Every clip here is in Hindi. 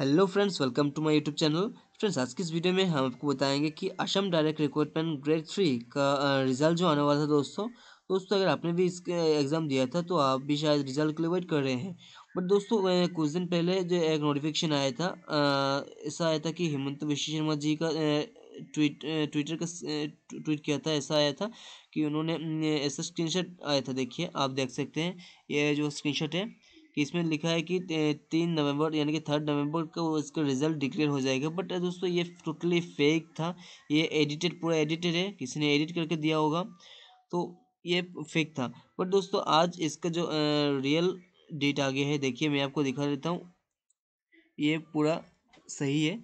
hello friends welcome to my YouTube channel friends आज की इस वीडियो में हम आपको बताएंगे कि Assam direct recruitment grade three का रिजल्ट जो आने वाला था दोस्तों दोस्तों अगर आपने भी इसके एग्ज़ाम दिया था तो आप भी शायद रिजल्ट के लिए वेट कर रहे हैं बट दोस्तों कुछ दिन पहले जो एक नोटिफिकेशन आया था ऐसा आया था कि हेमंत विश्व शर्मा जी का ट्वीट ट्विटर का ट्वीट किया था ऐसा आया था कि उन्होंने ऐसा स्क्रीनशॉट आया था देखिए आप देख सकते हैं ये जो स्क्रीनशॉट है कि इसमें लिखा है कि तीन नवंबर यानी कि थर्ड नवंबर को इसका रिजल्ट डिक्लेयर हो जाएगा बट दोस्तों ये टोटली फेक था ये एडिटेड पूरा एडिटेड है किसी ने एडिट करके दिया होगा तो ये फेक था बट दोस्तों आज इसका जो रियल डेट आ गया है देखिए मैं आपको दिखा देता हूँ ये पूरा सही है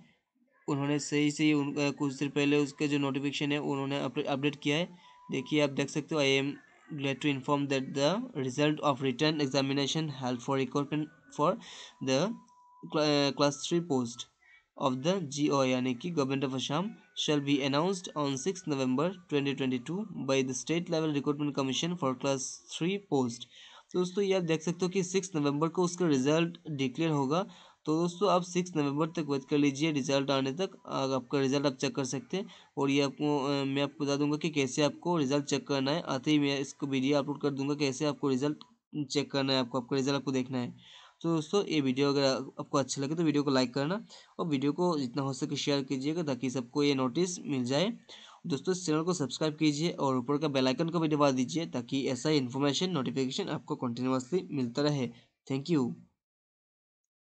उन्होंने सही से उनका कुछ देर पहले उसका जो नोटिफिकेशन है उन्होंने अपडेट किया है देखिए आप देख सकते हो I am glad to inform that the result of written examination held for recruitment for the cl uh, class 3 post of the GO yani ki government of assam shall be announced on 6 November 2022 by the state level recruitment commission for class 3 post तो दोस्तों ये आप देख सकते हो कि 6 नवंबर को उसका रिजल्ट डिक्लेयर होगा तो दोस्तों आप सिक्स नवंबर तक वेट कर लीजिए रिजल्ट आने तक आपका रिजल्ट आप चेक कर सकते हैं और ये आपको मैं आपको बता दूंगा कि कैसे आपको रिजल्ट चेक करना है आते ही मैं इसको वीडियो अपलोड कर दूंगा कैसे आपको रिजल्ट चेक करना है आपको आपका रिजल्ट आपको देखना है तो दोस्तों ये वीडियो अगर आपको अच्छा लगे तो वीडियो को लाइक करना और वीडियो को जितना हो सके शेयर कीजिएगा ताकि सबको ये नोटिस मिल जाए दोस्तों इस चैनल को सब्सक्राइब कीजिए और ऊपर का बेल आइकन को भी दबा दीजिए ताकि ऐसा इन्फॉर्मेशन नोटिफिकेशन आपको कंटिन्यूसली मिलता रहे थैंक यू